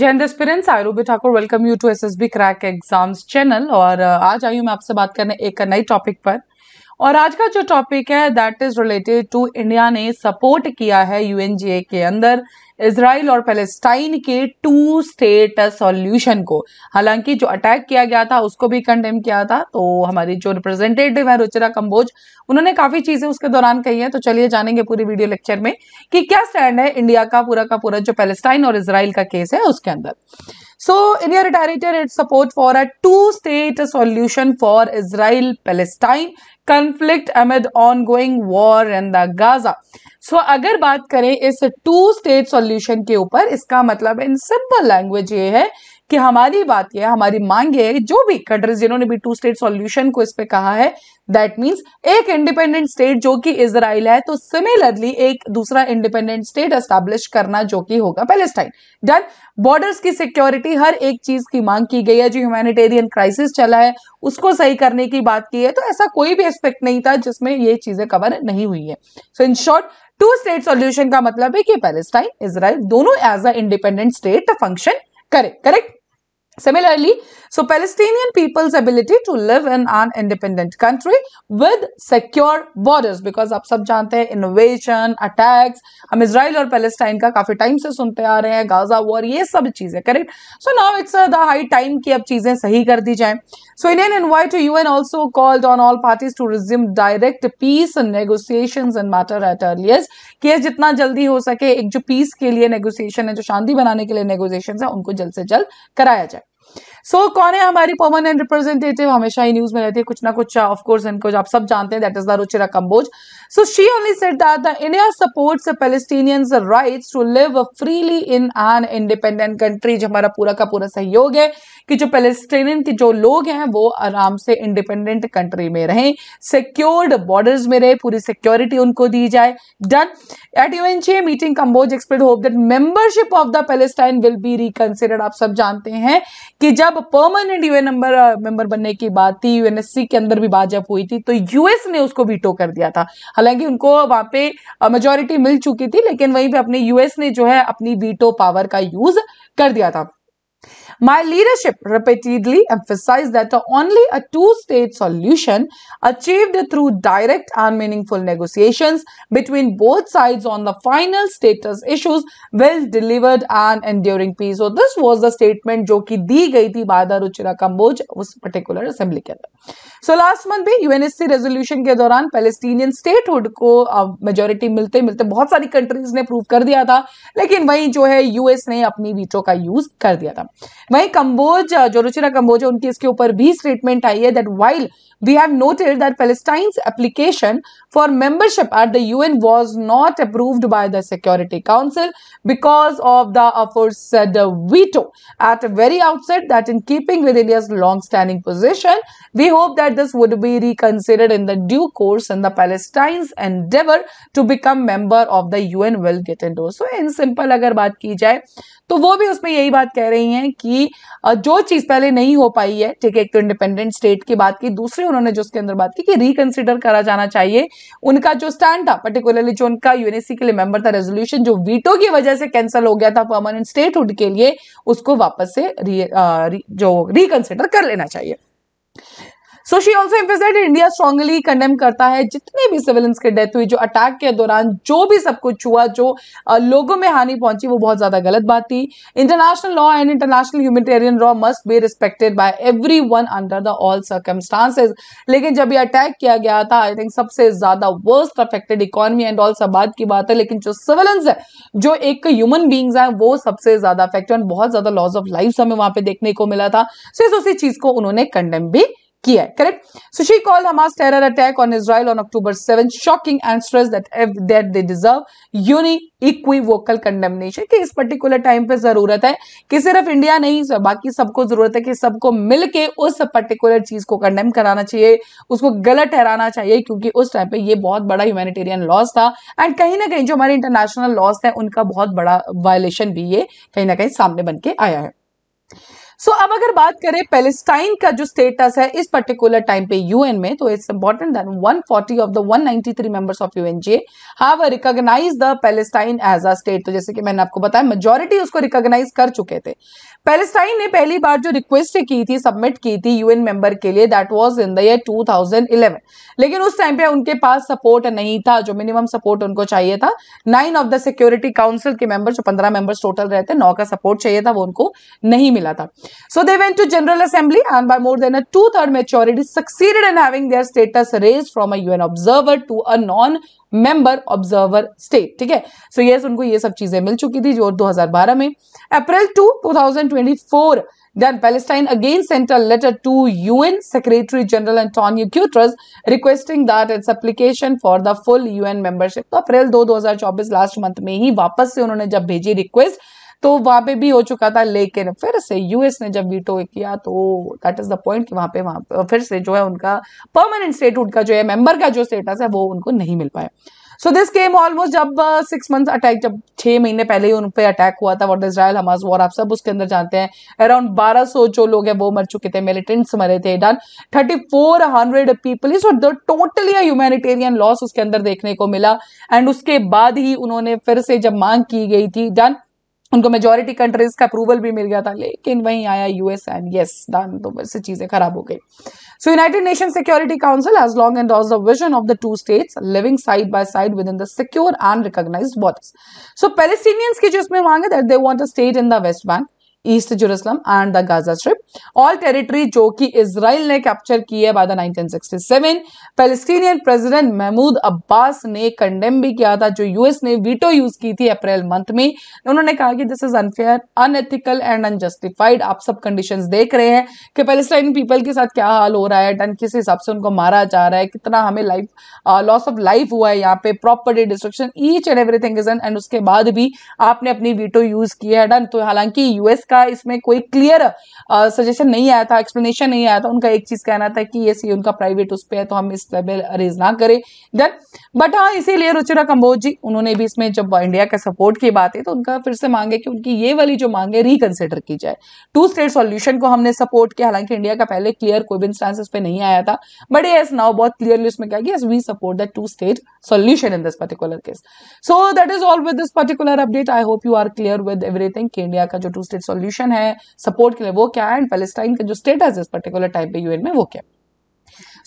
Jain aspirants I Ruby Thakur welcome you to SSB crack exams channel और uh, आज आई हूँ मैं आपसे बात करने एक नई टॉपिक पर और आज का जो टॉपिक है that is related to India ने सपोर्ट किया है यूएनजीए के अंदर इसराइल और पैलेस्टाइन के टू स्टेट सॉल्यूशन को हालांकि जो अटैक किया गया था उसको भी कंडेम किया था तो हमारी जो रिप्रेजेंटेटिव है रुचिरा कंबोज उन्होंने काफी चीजें उसके दौरान कही है तो चलिए जानेंगे पूरी वीडियो लेक्चर में कि क्या स्टैंड है इंडिया का पूरा का पूरा जो पैलेस्टाइन और इसराइल का केस है उसके अंदर So India reiterated its support for a two-state solution for Israel-Palestine conflict amid ongoing war in the Gaza. So so, अगर बात करें इस टू स्टेट सॉल्यूशन के ऊपर इसका मतलब इन सिंपल लैंग्वेज ये है कि हमारी बात यह हमारी मांग यह है जो भी कंट्रीज जिन्होंने भी टू स्टेट सॉल्यूशन को इस पे कहा है दैट मींस एक इंडिपेंडेंट स्टेट जो कि इसराइल है तो सिमिलरली एक दूसरा इंडिपेंडेंट स्टेट एस्टैब्लिश करना जो कि होगा पैलेस्टाइन डन बॉर्डर्स की सिक्योरिटी हर एक चीज की मांग की गई है जो ह्यूमैनिटेरियन क्राइसिस चला है उसको सही करने की बात की है तो ऐसा कोई भी एस्पेक्ट नहीं था जिसमें ये चीजें कवर नहीं हुई है so in short two state solution का मतलब है कि पैलेस्टाइन इसराइल दोनों as a independent state function करे correct Similarly, so Palestinian people's ability to live in an independent country with secure borders because आप सब जानते हैं innovation, attacks, हम इसराइल और पैलेस्टाइन का काफ़ी टाइम से सुनते आ रहे हैं गाजा वॉर ये सब चीज़ें correct so now it's the high time की अब चीज़ें सही कर दी जाए so Indian invite to you and also called on all parties to resume direct peace negotiation in matter at earliest कि जितना जल्दी हो सके एक जो पीस के लिए नेगोसिएशन है जो शांति बनाने के लिए नेगोसिएशन है उनको जल्द से जल्द कराया जाए सो so, कौन है हमारी परमानेंट रिप्रेजेंटेटिव हमेशा ही न्यूज में रहती है कुछ ना कुछ ऑफ कोर्स इनको आप सब जानते हैं that is the Ruchira Kamboj so she only said that the India supports Palestinians rights to live freely in an independent country जो हमारा पूरा का पूरा सहयोग है कि जो पैलेस्टीनियन के जो लोग हैं वो आराम से इंडिपेंडेंट कंट्री में रहें सिक्योर्ड बॉर्डर्स में रहे पूरी सिक्योरिटी उनको दी जाए डन एट यू छे meeting Kamboj expert hope that membership of the Palestine will be reconsidered आप सब जानते हैं कि जब परमानेंट यूएन नंबर मेंबर बनने की बात थी यूएनएससी के अंदर भी बात जब हुई थी तो यूएस ने उसको वीटो कर दिया था हालांकि उनको वहां पे मेजोरिटी uh, मिल चुकी थी लेकिन वहीं पे अपने यूएस ने जो है अपनी वीटो पावर का यूज कर दिया था My leadership repeatedly emphasized that only a two state solution achieved through direct and meaningful negotiations between both sides on the final status issues will deliver an enduring peace. So, this was the statement jo ki di gayi thi by the Ruchira Kamboj us particular assembly ke andar So, last month bhi UNSC resolution ke dauran Palestinian statehood को majority milte milte bahut sari countries ne prove kar diya tha lekin wahi jo hai US ne apni veto ka use kar diya tha वहीं कंबोज रुचिरा कंबोज उनकी इसके ऊपर भी statement आई है that while we have noted that Palestine application for membership at the UN was not approved by the security council because of the a force veto at very outset that in keeping with India's long standing position we hope that this would be reconsidered in the due course in the Palestines and to become member of the U N will get in so in simple अगर बात की जाए तो वो भी उसमें यही बात कह रही है कि जो चीज पहले नहीं हो पाई है ठीक है एक तो इंडिपेंडेंट स्टेट की बात की दूसरी उन्होंने जो उसके अंदर बात की कि रिकंसिडर करा जाना चाहिए उनका जो स्टैंड था पर्टिकुलरली जो उनका यूएनएससी के लिए मेंबर था रेजोल्यूशन जो वीटो की वजह से कैंसिल हो गया था परमानेंट स्टेटहुड के लिए उसको वापस से री, आ, री, जो रिकंसिडर कर लेना चाहिए so she also India strongly condemn करता है जितने भी सिविलियंस की डेथ हुई जो अटैक के दौरान जो भी सब कुछ हुआ जो लोगों में हानि पहुंची वो बहुत ज्यादा गलत बात थी international law and international humanitarian law must be respected by every one under the all circumstances लेकिन जब ये अटैक किया गया था आई थिंक सबसे ज्यादा worst affected economy and all सब की बात है लेकिन जो सिविलियंस है जो एक ह्यूमन बींग्स हैं वो सबसे ज्यादा अफेक्टेड बहुत ज्यादा लॉस ऑफ लाइफ हमें वहां पर देखने को मिला था सिर्फ उसी चीज को उन्होंने कंडेम भी किया है correct so she called Hamas terror attack on Israel on October seven shocking and stress that that they deserve unequivocal condemnation कि इस पर्टिकुलर टाइम पे जरूरत है कि सिर्फ इंडिया नहीं सर बाकी सबको जरूरत है कि सबको मिलके उस पर्टिकुलर चीज को कंडेम कराना चाहिए उसको गलत ठहराना चाहिए क्योंकि उस टाइम पे ये बहुत बड़ा ह्यूमैनिटेरियन लॉस था एंड कहीं ना कहीं जो हमारे इंटरनेशनल लॉस है उनका बहुत बड़ा वायोलेशन भी ये कहीं ना कहीं सामने बन के आया है सो so, अब अगर बात करें पेलेस्टाइन का जो स्टेटस है इस पर्टिकुलर टाइम पे यूएन में तो it's important one 140 of the three members of UNGA have recognise the Palestine as a state तो जैसे कि मैंने आपको बताया मेजोरिटी उसको रिकॉग्नाइज कर चुके थे पेलेस्टाइन ने पहली बार जो रिक्वेस्ट की थी सबमिट की थी यूएन मेंबर के लिए that was in the year 2011 लेकिन उस टाइम पे उनके पास सपोर्ट नहीं था जो मिनिमम सपोर्ट उनको चाहिए था nine of the security council के मेंबर जो पंद्रह मेंबर्स टोटल रहते नौ का सपोर्ट चाहिए था वो उनको नहीं मिला था so they went to general assembly and by more than a two third majority succeeded in having their status raised from a un observer to a non member observer state ठीक है so yes उनको ये सब चीजें मिल चुकी थी जो 2012 में April 2 2024 then Palestine again sent a letter to UN secretary general Antonio Guterres requesting that its application for the full UN membership तो अप्रैल 2 2024 लास्ट मंथ में ही वापस से उन्होंने जब भेजी रिक्वेस्ट तो वहां पे भी हो चुका था लेकिन फिर से यूएस ने जब वीटो किया तो दैट इज द पॉइंट कि वहां पे वहाँ फिर से जो है उनका परमानेंट स्टेटहुड का जो है मेंबर का जो स्टेटस है वो उनको नहीं मिल पाया सो दिस केम ऑलमोस्ट जब सिक्स मंथ अटैक जब छह महीने पहले ही उन पर अटैक हुआ था वॉट इसराइल हमास वॉर आप सब उसके अंदर जानते हैं अराउंड बारह सौ जो लोग हैं वो मर चुके थे मिलिटेंट्स मरे थे डन hundred people is the totally humanitarian loss उसके अंदर देखने को मिला एंड उसके बाद ही उन्होंने फिर से जब मांग की गई थी डन उनको मेजोरिटी कंट्रीज का अप्रूवल भी मिल गया था लेकिन वहीं आया यूएस एंड यस दान तो वैसे चीजें खराब हो गई so United Nation security council has long and the vision of the two states living side by side within the secure and recognised borders so Palestinians की जो इसमें मांग है that they want a state in the West Bank East Jerusalem and the Gaza strip all territory जो कि Israel ने capture की है by the 1967 Palestinian president Mahmoud Abbas ने कंडेम भी किया था जो यूएस ने वीटो यूज की थी अप्रैल मंथ में उन्होंने कहा कि this is unfair unethical and unjustified आप सब कंडीशन देख रहे हैं कि पैलेस्टाइन पीपल के साथ क्या हाल हो रहा है डन किस हिसाब से उनको मारा जा रहा है कितना हमें लाइफ लॉस ऑफ लाइफ हुआ है यहाँ पे property destruction each and everything is and उसके बाद भी आपने अपनी वीटो यूज की है डन तो हालांकि यूएस का इसमें कोई क्लियर सजेशन नहीं आया था एक्सप्लेनेशन नहीं आया था उनका एक चीज कहना था कि ये सी उनका प्राइवेट उस पर है तो हम इस पर अरेज ना करें देन बट हाँ इसीलिए रुचिरा कंबोज जी उन्होंने भी इसमें जब इंडिया का सपोर्ट की बात है तो उनका फिर से मांगे कि उनकी ये वाली जो मांगे रिकन्सिडर की जाए टू स्टेट सोल्यूशन को हमने सपोर्ट किया हालांकि इंडिया का पहले क्लियर कोई भी स्टांस इस नहीं आया था बट एस नाउ बहुत क्लियरली उसमें कहा कि we support the two state solution in this particular case so that is all with this particular update I hope you are clear with everything India का जो टू स्टेट सोल्यूशन सोल्यूशन है support के लिए वो क्या है and Palestine का जो स्टेटस है इस पर्टिकुलर टाइप पे यूएन में वो क्या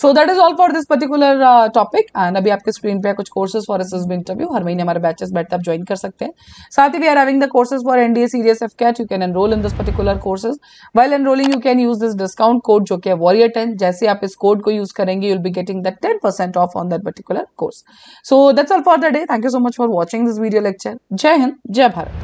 so that is all for this particular topic and अभी आपके स्क्रीन पे कुछ कोर्सेज फॉर एस इंटरव्यू हर महीने हमारे बैचेस बैठते आप ज्वाइन कर सकते हैं साथ ही we are having the courses for NDA CDS AFCAT you can enrol in this particular courses well enrolling you can use this discount code जो कि है वॉरियर टेन जैसे आप इस कोड को यूज करेंगे you'll be getting the ten percent off on that particular course so that's all for the day thank you so much for watching this video lecture जय हिंद जय भारत